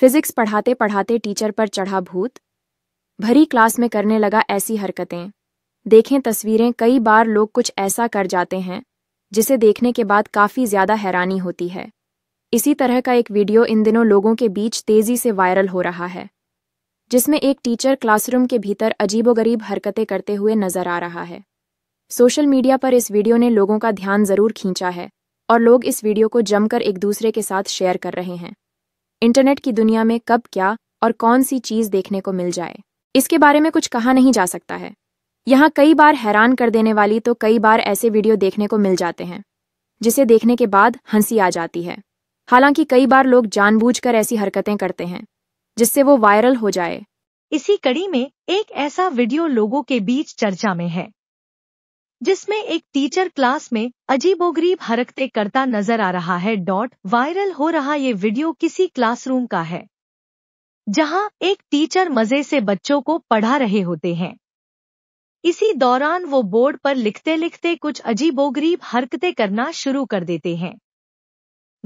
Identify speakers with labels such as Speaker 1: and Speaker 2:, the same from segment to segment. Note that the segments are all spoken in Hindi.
Speaker 1: फिजिक्स पढ़ाते पढ़ाते टीचर पर चढ़ा भूत भरी क्लास में करने लगा ऐसी हरकतें देखें तस्वीरें कई बार लोग कुछ ऐसा कर जाते हैं जिसे देखने के बाद काफ़ी ज़्यादा हैरानी होती है इसी तरह का एक वीडियो इन दिनों लोगों के बीच तेज़ी से वायरल हो रहा है जिसमें एक टीचर क्लासरूम के भीतर अजीबोगरीब हरकतें करते हुए नजर आ रहा है सोशल मीडिया पर इस वीडियो ने लोगों का ध्यान जरूर खींचा है और लोग इस वीडियो को जमकर एक दूसरे के साथ शेयर कर रहे हैं इंटरनेट की दुनिया में कब क्या और कौन सी चीज देखने को मिल जाए इसके बारे में कुछ कहा नहीं जा सकता है यहाँ कई बार हैरान कर देने वाली तो कई बार ऐसे वीडियो देखने को मिल जाते हैं जिसे देखने के बाद हंसी आ जाती है हालांकि कई बार लोग जानबूझकर ऐसी हरकतें करते हैं जिससे वो वायरल हो जाए इसी
Speaker 2: कड़ी में एक ऐसा वीडियो लोगों के बीच चर्चा में है जिसमें एक टीचर क्लास में अजीबोगरीब हरकतें करता नजर आ रहा है डॉट वायरल हो रहा ये वीडियो किसी क्लासरूम का है जहां एक टीचर मजे से बच्चों को पढ़ा रहे होते हैं इसी दौरान वो बोर्ड पर लिखते लिखते कुछ अजीबोगरीब हरकतें करना शुरू कर देते हैं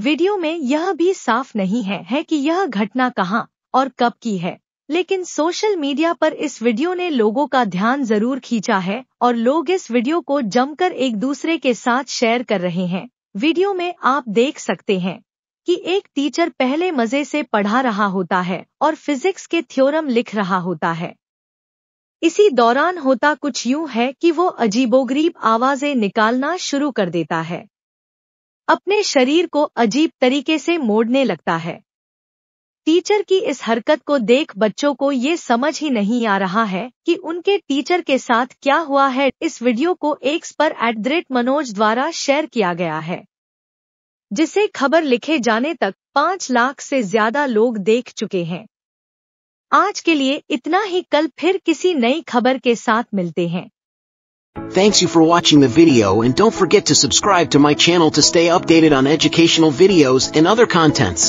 Speaker 2: वीडियो में यह भी साफ नहीं है, है कि यह घटना कहाँ और कब की है लेकिन सोशल मीडिया पर इस वीडियो ने लोगों का ध्यान जरूर खींचा है और लोग इस वीडियो को जमकर एक दूसरे के साथ शेयर कर रहे हैं वीडियो में आप देख सकते हैं कि एक टीचर पहले मजे से पढ़ा रहा होता है और फिजिक्स के थ्योरम लिख रहा होता है इसी दौरान होता कुछ यूं है कि वो अजीबोगरीब आवाजें निकालना शुरू कर देता है अपने शरीर को अजीब तरीके से मोड़ने लगता है टीचर की इस हरकत को देख बच्चों को ये समझ ही नहीं आ रहा है कि उनके टीचर के साथ क्या हुआ है इस वीडियो को एक्स पर एट मनोज द्वारा शेयर किया गया है जिसे खबर लिखे जाने तक पाँच लाख से ज्यादा लोग देख चुके हैं आज के लिए इतना ही कल फिर किसी नई खबर के साथ मिलते हैं
Speaker 1: Thanks you for watching the video
Speaker 2: and don't forget to subscribe to my channel to stay updated on educational videos and other contents.